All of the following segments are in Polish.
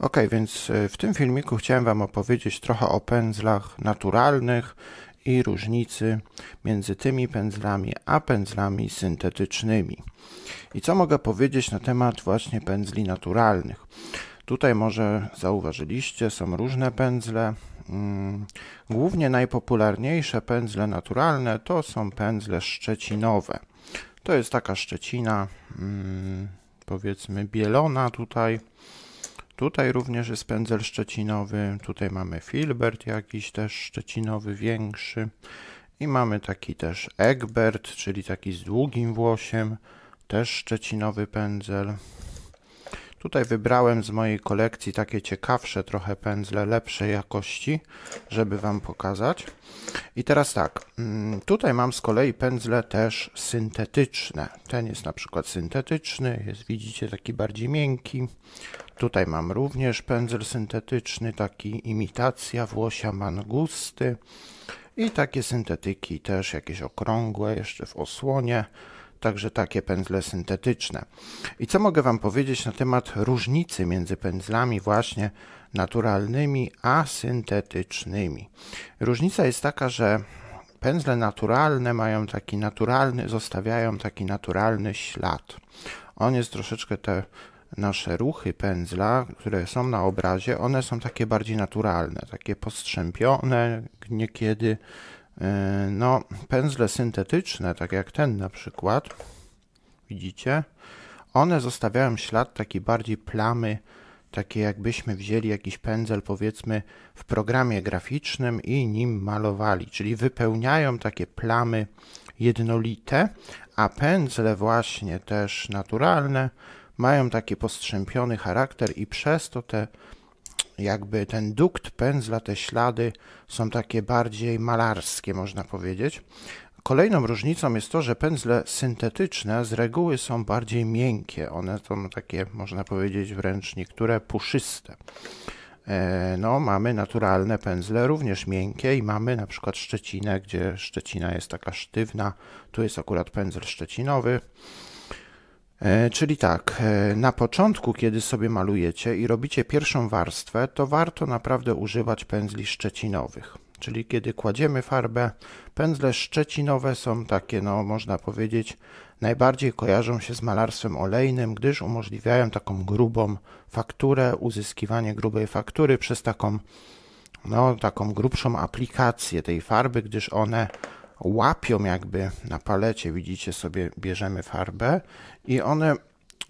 Ok, więc e, w tym filmiku chciałem Wam opowiedzieć trochę o pędzlach naturalnych i różnicy między tymi pędzlami a pędzlami syntetycznymi. I co mogę powiedzieć na temat właśnie pędzli naturalnych? Tutaj może zauważyliście, są różne pędzle. Mm, głównie najpopularniejsze pędzle naturalne to są pędzle szczecinowe. To jest taka szczecina, mm, powiedzmy bielona tutaj. Tutaj również jest pędzel szczecinowy, tutaj mamy filbert jakiś też szczecinowy, większy. I mamy taki też Egbert, czyli taki z długim włosiem, też szczecinowy pędzel. Tutaj wybrałem z mojej kolekcji takie ciekawsze trochę pędzle, lepszej jakości, żeby Wam pokazać. I teraz tak, mm, tutaj mam z kolei pędzle też syntetyczne. Ten jest na przykład syntetyczny, jest widzicie taki bardziej miękki. Tutaj mam również pędzel syntetyczny, taki imitacja włosia mangusty i takie syntetyki też jakieś okrągłe jeszcze w osłonie, także takie pędzle syntetyczne. I co mogę Wam powiedzieć na temat różnicy między pędzlami właśnie naturalnymi a syntetycznymi? Różnica jest taka, że pędzle naturalne mają taki naturalny, zostawiają taki naturalny ślad. On jest troszeczkę te nasze ruchy pędzla, które są na obrazie, one są takie bardziej naturalne, takie postrzępione niekiedy. E, no, pędzle syntetyczne, tak jak ten na przykład, widzicie, one zostawiają ślad taki bardziej plamy, takie jakbyśmy wzięli jakiś pędzel powiedzmy w programie graficznym i nim malowali, czyli wypełniają takie plamy jednolite, a pędzle właśnie też naturalne, mają taki postrzępiony charakter i przez to te jakby ten dukt pędzla, te ślady są takie bardziej malarskie, można powiedzieć. Kolejną różnicą jest to, że pędzle syntetyczne z reguły są bardziej miękkie. One są takie, można powiedzieć, wręcz niektóre puszyste. E, no, mamy naturalne pędzle, również miękkie i mamy na przykład Szczecinę, gdzie Szczecina jest taka sztywna. Tu jest akurat pędzel szczecinowy. E, czyli tak, e, na początku, kiedy sobie malujecie i robicie pierwszą warstwę, to warto naprawdę używać pędzli szczecinowych. Czyli kiedy kładziemy farbę, pędzle szczecinowe są takie, no można powiedzieć, najbardziej kojarzą się z malarstwem olejnym, gdyż umożliwiają taką grubą fakturę, uzyskiwanie grubej faktury przez taką, no, taką grubszą aplikację tej farby, gdyż one łapią jakby na palecie, widzicie sobie, bierzemy farbę i one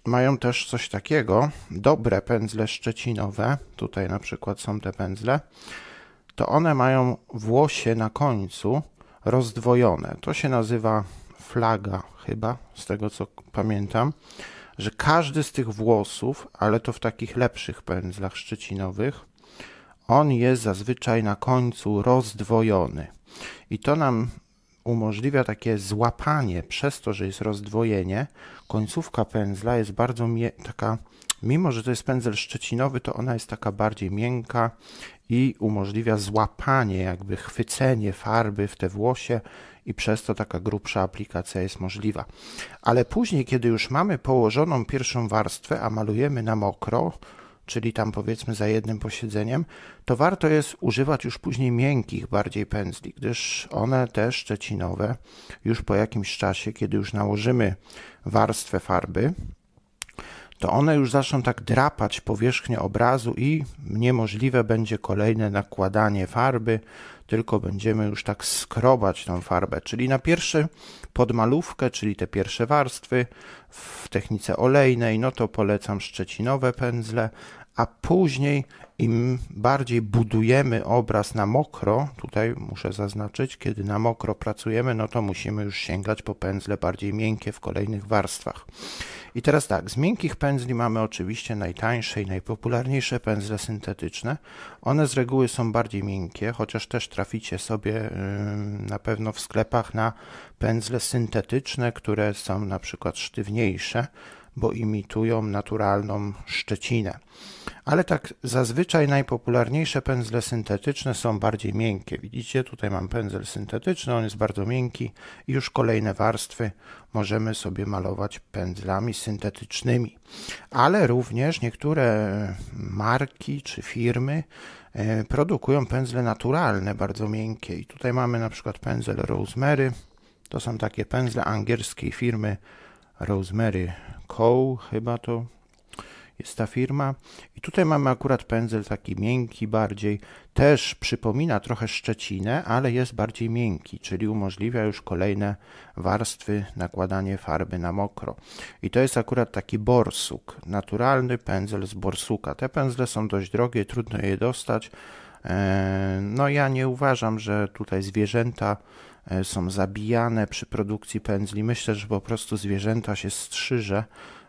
mają też coś takiego, dobre pędzle szczecinowe, tutaj na przykład są te pędzle, to one mają włosie na końcu rozdwojone. To się nazywa flaga chyba, z tego co pamiętam, że każdy z tych włosów, ale to w takich lepszych pędzlach szczecinowych, on jest zazwyczaj na końcu rozdwojony. I to nam umożliwia takie złapanie przez to, że jest rozdwojenie. Końcówka pędzla jest bardzo taka, mimo że to jest pędzel szczecinowy, to ona jest taka bardziej miękka i umożliwia złapanie, jakby chwycenie farby w te włosie i przez to taka grubsza aplikacja jest możliwa. Ale później, kiedy już mamy położoną pierwszą warstwę, a malujemy na mokro, czyli tam powiedzmy za jednym posiedzeniem, to warto jest używać już później miękkich bardziej pędzli, gdyż one te szczecinowe już po jakimś czasie, kiedy już nałożymy warstwę farby, to one już zaczną tak drapać powierzchnię obrazu i niemożliwe będzie kolejne nakładanie farby, tylko będziemy już tak skrobać tą farbę, czyli na pierwszy podmalówkę, czyli te pierwsze warstwy w technice olejnej, no to polecam szczecinowe pędzle, a później im bardziej budujemy obraz na mokro, tutaj muszę zaznaczyć, kiedy na mokro pracujemy, no to musimy już sięgać po pędzle bardziej miękkie w kolejnych warstwach. I teraz tak, z miękkich pędzli mamy oczywiście najtańsze i najpopularniejsze pędzle syntetyczne. One z reguły są bardziej miękkie, chociaż też traficie sobie na pewno w sklepach na pędzle syntetyczne, które są na przykład sztywniejsze bo imitują naturalną szczecinę. Ale tak zazwyczaj najpopularniejsze pędzle syntetyczne są bardziej miękkie. Widzicie, tutaj mam pędzel syntetyczny, on jest bardzo miękki i już kolejne warstwy możemy sobie malować pędzlami syntetycznymi. Ale również niektóre marki czy firmy e, produkują pędzle naturalne, bardzo miękkie. I tutaj mamy na przykład pędzel Rosemary. To są takie pędzle angielskiej firmy Rosemary Co. chyba to jest ta firma. I tutaj mamy akurat pędzel taki miękki bardziej. Też przypomina trochę szczecinę, ale jest bardziej miękki, czyli umożliwia już kolejne warstwy nakładanie farby na mokro. I to jest akurat taki borsuk, naturalny pędzel z borsuka. Te pędzle są dość drogie, trudno je dostać. E, no ja nie uważam, że tutaj zwierzęta E, są zabijane przy produkcji pędzli. Myślę, że po prostu zwierzęta się strzyże,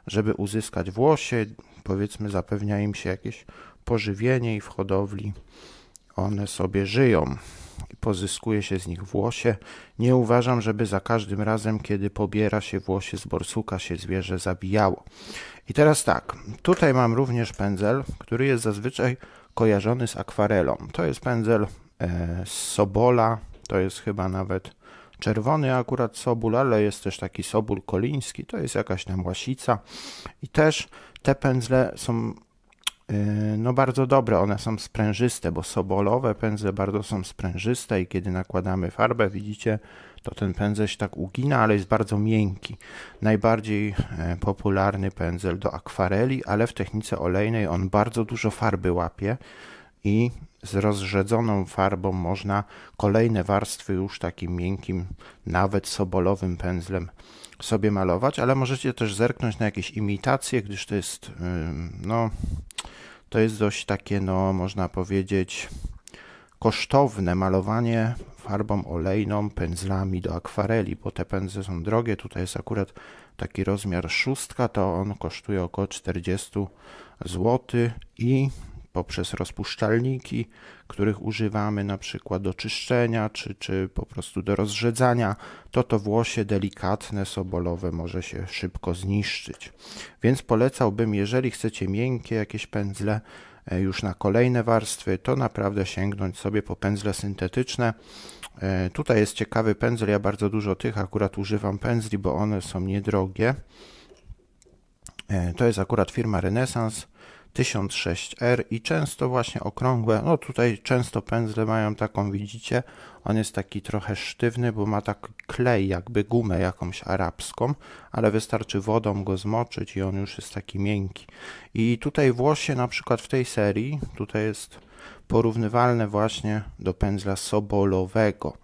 żeby uzyskać włosie. Powiedzmy, zapewnia im się jakieś pożywienie i w hodowli one sobie żyją i pozyskuje się z nich włosie. Nie uważam, żeby za każdym razem, kiedy pobiera się włosie z borsuka, się zwierzę zabijało. I teraz tak, tutaj mam również pędzel, który jest zazwyczaj kojarzony z akwarelą. To jest pędzel e, z sobola, to jest chyba nawet czerwony akurat soból, ale jest też taki soból koliński, to jest jakaś tam łasica. I też te pędzle są y, no bardzo dobre, one są sprężyste, bo sobolowe pędzle bardzo są sprężyste i kiedy nakładamy farbę, widzicie, to ten pędzel się tak ugina, ale jest bardzo miękki. Najbardziej e, popularny pędzel do akwareli, ale w technice olejnej on bardzo dużo farby łapie, i z rozrzedzoną farbą można kolejne warstwy już takim miękkim, nawet sobolowym pędzlem sobie malować, ale możecie też zerknąć na jakieś imitacje, gdyż to jest no to jest dość takie no można powiedzieć kosztowne malowanie farbą olejną, pędzlami do akwareli, bo te pędzle są drogie. Tutaj jest akurat taki rozmiar szóstka, to on kosztuje około 40 zł i poprzez rozpuszczalniki, których używamy na przykład do czyszczenia czy, czy po prostu do rozrzedzania, to to włosie delikatne, sobolowe może się szybko zniszczyć. Więc polecałbym, jeżeli chcecie miękkie jakieś pędzle, e, już na kolejne warstwy, to naprawdę sięgnąć sobie po pędzle syntetyczne. E, tutaj jest ciekawy pędzel, ja bardzo dużo tych akurat używam pędzli, bo one są niedrogie. E, to jest akurat firma Renaissance. 1006R i często właśnie okrągłe, no tutaj często pędzle mają taką, widzicie, on jest taki trochę sztywny, bo ma tak klej, jakby gumę jakąś arabską, ale wystarczy wodą go zmoczyć i on już jest taki miękki. I tutaj włosie na przykład w tej serii, tutaj jest porównywalne właśnie do pędzla sobolowego.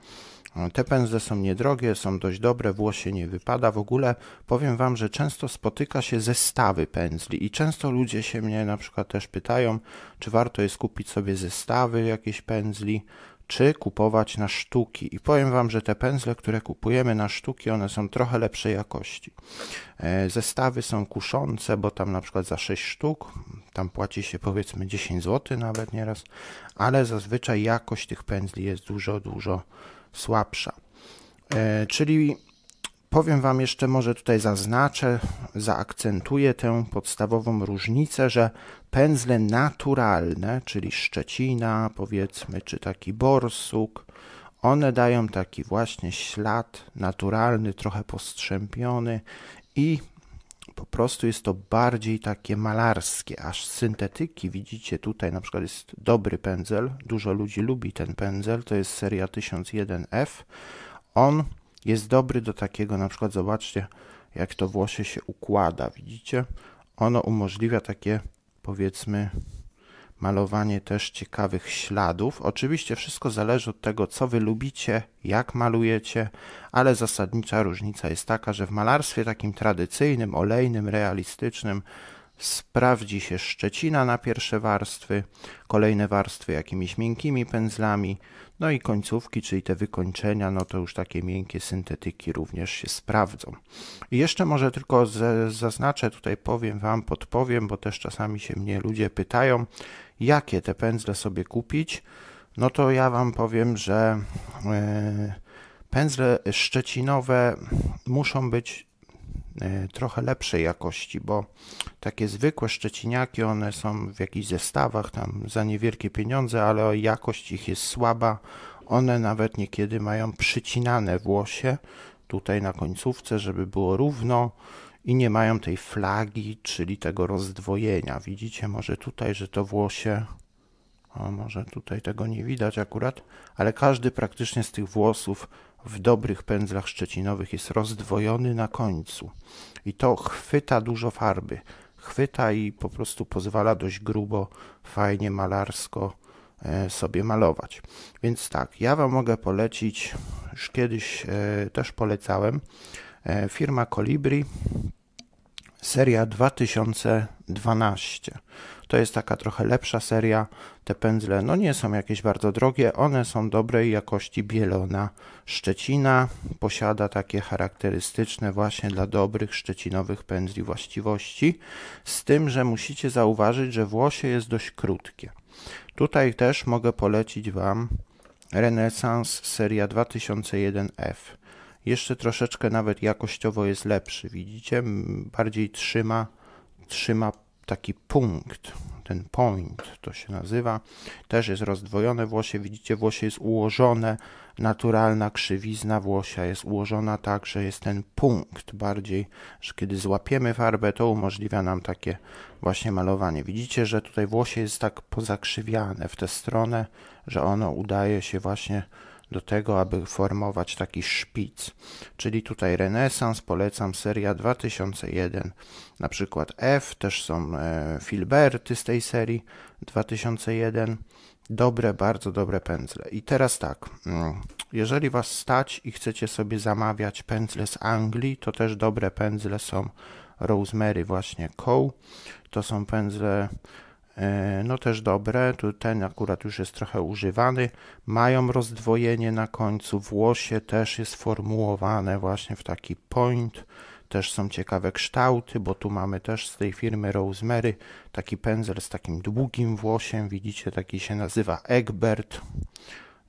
Te pędzle są niedrogie, są dość dobre, włosie nie wypada. W ogóle powiem Wam, że często spotyka się zestawy pędzli i często ludzie się mnie na przykład też pytają, czy warto jest kupić sobie zestawy jakichś pędzli, czy kupować na sztuki. I powiem Wam, że te pędzle, które kupujemy na sztuki, one są trochę lepszej jakości. E, zestawy są kuszące, bo tam na przykład za 6 sztuk, tam płaci się powiedzmy 10 zł nawet nieraz, ale zazwyczaj jakość tych pędzli jest dużo, dużo słabsza. E, czyli powiem Wam jeszcze, może tutaj zaznaczę, zaakcentuję tę podstawową różnicę, że pędzle naturalne, czyli szczecina, powiedzmy, czy taki borsuk, one dają taki właśnie ślad naturalny, trochę postrzępiony i po prostu jest to bardziej takie malarskie, aż syntetyki. Widzicie tutaj na przykład jest dobry pędzel, dużo ludzi lubi ten pędzel, to jest seria 1001F. On jest dobry do takiego, na przykład zobaczcie jak to Włosie się układa, widzicie? Ono umożliwia takie powiedzmy malowanie też ciekawych śladów. Oczywiście wszystko zależy od tego, co wy lubicie, jak malujecie, ale zasadnicza różnica jest taka, że w malarstwie takim tradycyjnym, olejnym, realistycznym sprawdzi się szczecina na pierwsze warstwy, kolejne warstwy jakimiś miękkimi pędzlami, no i końcówki, czyli te wykończenia, no to już takie miękkie syntetyki również się sprawdzą. I jeszcze może tylko zaznaczę, tutaj powiem Wam, podpowiem, bo też czasami się mnie ludzie pytają, jakie te pędzle sobie kupić. No to ja Wam powiem, że e, pędzle szczecinowe muszą być E, trochę lepszej jakości, bo takie zwykłe szczeciniaki, one są w jakichś zestawach tam za niewielkie pieniądze, ale jakość ich jest słaba. One nawet niekiedy mają przycinane włosie tutaj na końcówce, żeby było równo i nie mają tej flagi, czyli tego rozdwojenia. Widzicie może tutaj, że to włosie a może tutaj tego nie widać akurat, ale każdy praktycznie z tych włosów w dobrych pędzlach szczecinowych jest rozdwojony na końcu. I to chwyta dużo farby. Chwyta i po prostu pozwala dość grubo, fajnie, malarsko e, sobie malować. Więc tak, ja Wam mogę polecić, już kiedyś e, też polecałem, e, firma Colibri seria 2012. To jest taka trochę lepsza seria. Te pędzle no nie są jakieś bardzo drogie, one są dobrej jakości bielona Szczecina. Posiada takie charakterystyczne właśnie dla dobrych szczecinowych pędzli właściwości, z tym, że musicie zauważyć, że włosie jest dość krótkie. Tutaj też mogę polecić Wam Renaissance seria 2001F jeszcze troszeczkę nawet jakościowo jest lepszy. Widzicie, bardziej trzyma, trzyma taki punkt, ten point to się nazywa. Też jest rozdwojone włosie, widzicie, włosie jest ułożone, naturalna krzywizna włosia jest ułożona tak, że jest ten punkt bardziej, że kiedy złapiemy farbę, to umożliwia nam takie właśnie malowanie. Widzicie, że tutaj włosie jest tak pozakrzywiane w tę stronę, że ono udaje się właśnie do tego, aby formować taki szpic. Czyli tutaj renesans, polecam seria 2001, na przykład F, też są e, filberty z tej serii 2001. Dobre, bardzo dobre pędzle. I teraz tak, mm, jeżeli Was stać i chcecie sobie zamawiać pędzle z Anglii, to też dobre pędzle są Rosemary właśnie Co. To są pędzle E, no też dobre, tu ten akurat już jest trochę używany. Mają rozdwojenie na końcu, włosie też jest formułowane właśnie w taki point. Też są ciekawe kształty, bo tu mamy też z tej firmy Rosemary taki pędzel z takim długim włosiem, widzicie, taki się nazywa Egbert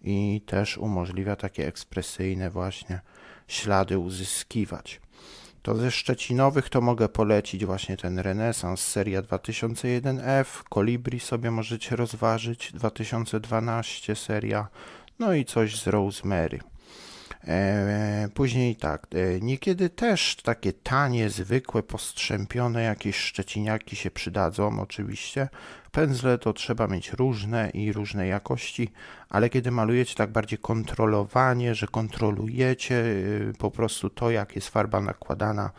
i też umożliwia takie ekspresyjne właśnie ślady uzyskiwać. To ze szczecinowych to mogę polecić właśnie ten Renesans seria 2001F, Kolibri sobie możecie rozważyć 2012 seria, no i coś z Rosemary. E, e, później tak, e, niekiedy też takie tanie, zwykłe, postrzępione jakieś szczeciniaki się przydadzą, oczywiście. Pędzle to trzeba mieć różne i różne jakości, ale kiedy malujecie tak bardziej kontrolowanie, że kontrolujecie po prostu to, jak jest farba nakładana,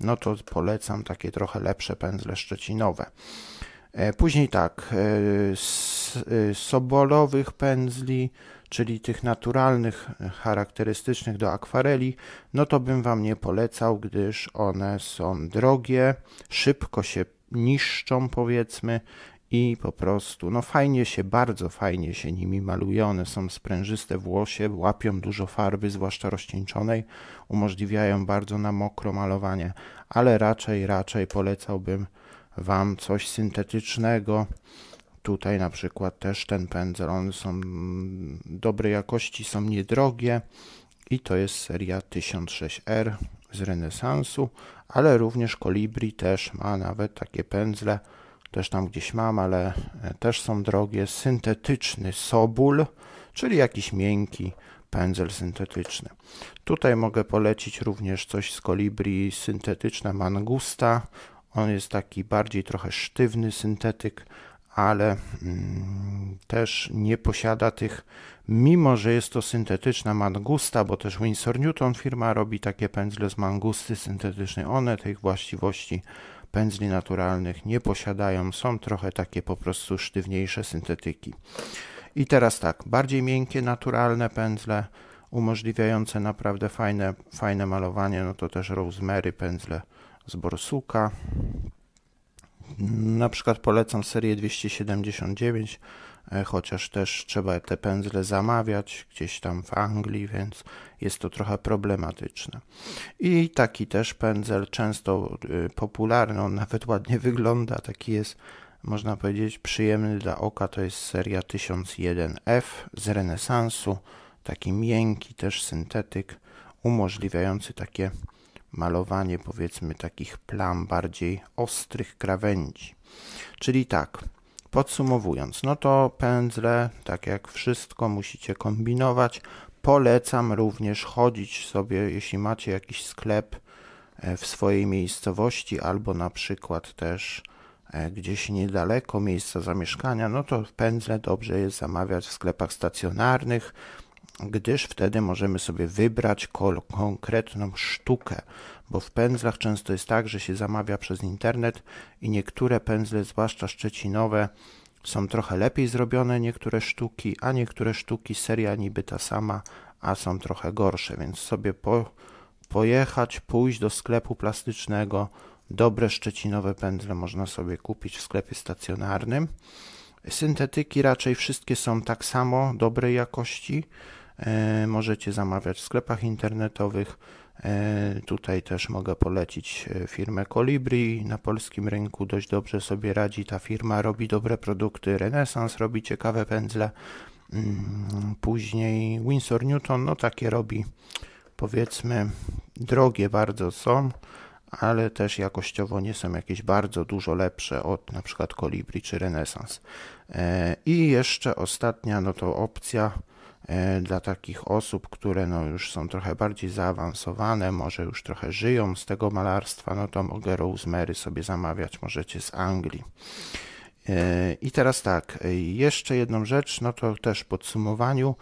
no to polecam takie trochę lepsze pędzle szczecinowe. Później tak, z sobolowych pędzli czyli tych naturalnych, e, charakterystycznych do akwareli, no to bym Wam nie polecał, gdyż one są drogie, szybko się niszczą powiedzmy i po prostu, no fajnie się, bardzo fajnie się nimi maluje, one są sprężyste włosie, łapią dużo farby, zwłaszcza rozcieńczonej, umożliwiają bardzo na mokro malowanie, ale raczej, raczej polecałbym Wam coś syntetycznego, Tutaj na przykład też ten pędzel, one są dobrej jakości, są niedrogie i to jest seria 1006R er z renesansu, ale również kolibri też ma nawet takie pędzle, też tam gdzieś mam, ale e, też są drogie, syntetyczny Sobul, czyli jakiś miękki pędzel syntetyczny. Tutaj mogę polecić również coś z kolibri syntetyczna Mangusta, on jest taki bardziej trochę sztywny syntetyk, ale mm, też nie posiada tych, mimo że jest to syntetyczna mangusta, bo też Winsor Newton firma robi takie pędzle z mangusty syntetycznej, one tych właściwości pędzli naturalnych nie posiadają, są trochę takie po prostu sztywniejsze syntetyki. I teraz tak, bardziej miękkie, naturalne pędzle, umożliwiające naprawdę fajne, fajne malowanie, no to też rosemary, pędzle z borsuka, na przykład polecam serię 279, e, chociaż też trzeba te pędzle zamawiać gdzieś tam w Anglii, więc jest to trochę problematyczne. I taki też pędzel, często e, popularny, on nawet ładnie wygląda, taki jest, można powiedzieć, przyjemny dla oka, to jest seria 1001F z renesansu, taki miękki też syntetyk, umożliwiający takie malowanie powiedzmy takich plam bardziej ostrych krawędzi. Czyli tak, podsumowując, no to pędzle, tak jak wszystko, musicie kombinować. Polecam również chodzić sobie, jeśli macie jakiś sklep e, w swojej miejscowości albo na przykład też e, gdzieś niedaleko miejsca zamieszkania, no to pędzle dobrze jest zamawiać w sklepach stacjonarnych gdyż wtedy możemy sobie wybrać konkretną sztukę, bo w pędzlach często jest tak, że się zamawia przez internet i niektóre pędzle, zwłaszcza szczecinowe, są trochę lepiej zrobione niektóre sztuki, a niektóre sztuki seria niby ta sama, a są trochę gorsze, więc sobie po, pojechać, pójść do sklepu plastycznego, dobre szczecinowe pędzle można sobie kupić w sklepie stacjonarnym. Syntetyki raczej wszystkie są tak samo dobrej jakości, E, możecie zamawiać w sklepach internetowych. E, tutaj też mogę polecić e, firmę Colibri. Na polskim rynku dość dobrze sobie radzi. Ta firma robi dobre produkty. Renesans robi ciekawe pędzle. Mm, później Winsor Newton, no takie robi powiedzmy drogie bardzo są, ale też jakościowo nie są jakieś bardzo dużo lepsze od na przykład Colibri czy Renesans. I jeszcze ostatnia, no to opcja E, dla takich osób, które no już są trochę bardziej zaawansowane, może już trochę żyją z tego malarstwa, no to mogę Rosemary sobie zamawiać, możecie z Anglii. E, I teraz tak, e, jeszcze jedną rzecz, no to też podsumowaniu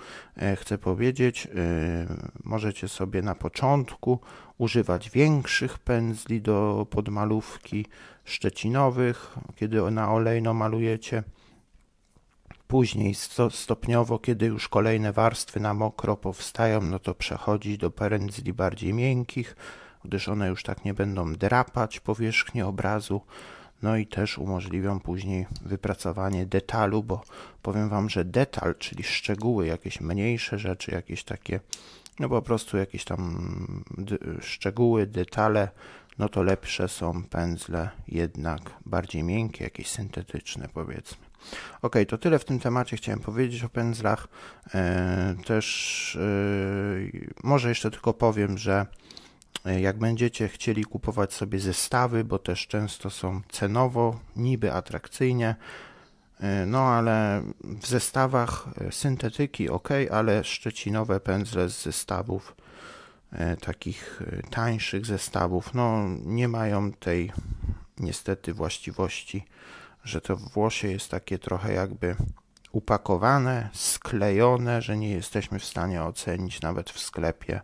chcę powiedzieć, możecie sobie na początku używać większych pędzli do podmalówki szczecinowych, kiedy na olejno malujecie. Później stopniowo, kiedy już kolejne warstwy na mokro powstają, no to przechodzi do pędzli bardziej miękkich, gdyż one już tak nie będą drapać powierzchni obrazu. No i też umożliwią później wypracowanie detalu, bo powiem Wam, że detal, czyli szczegóły, jakieś mniejsze rzeczy, jakieś takie, no po prostu jakieś tam szczegóły, detale, no to lepsze są pędzle jednak bardziej miękkie, jakieś syntetyczne powiedzmy. Ok, to tyle w tym temacie chciałem powiedzieć o pędzlach. E, też e, może jeszcze tylko powiem, że e, jak będziecie chcieli kupować sobie zestawy, bo też często są cenowo, niby atrakcyjnie, no ale w zestawach syntetyki ok, ale szczecinowe pędzle z zestawów, takich tańszych zestawów, no nie mają tej niestety właściwości że to Włosie jest takie trochę jakby upakowane, sklejone, że nie jesteśmy w stanie ocenić nawet w sklepie,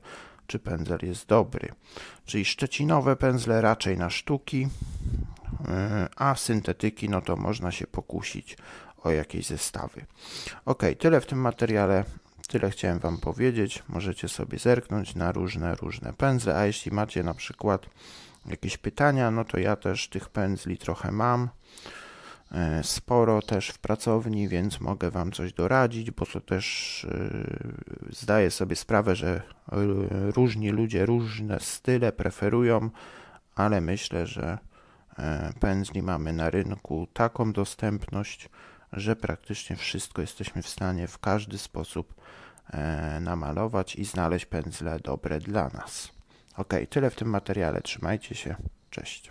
czy pędzel jest dobry. Czyli szczecinowe pędzle raczej na sztuki, yy, a syntetyki no to można się pokusić o jakieś zestawy. Ok, tyle w tym materiale. Tyle chciałem Wam powiedzieć. Możecie sobie zerknąć na różne, różne pędzle, a jeśli macie na przykład jakieś pytania, no to ja też tych pędzli trochę mam. E, sporo też w pracowni, więc mogę Wam coś doradzić, bo to też e, zdaję sobie sprawę, że różni ludzie różne style preferują, ale myślę, że e, pędzli mamy na rynku taką dostępność, że praktycznie wszystko jesteśmy w stanie w każdy sposób namalować i znaleźć pędzle dobre dla nas. Ok, tyle w tym materiale. Trzymajcie się. Cześć.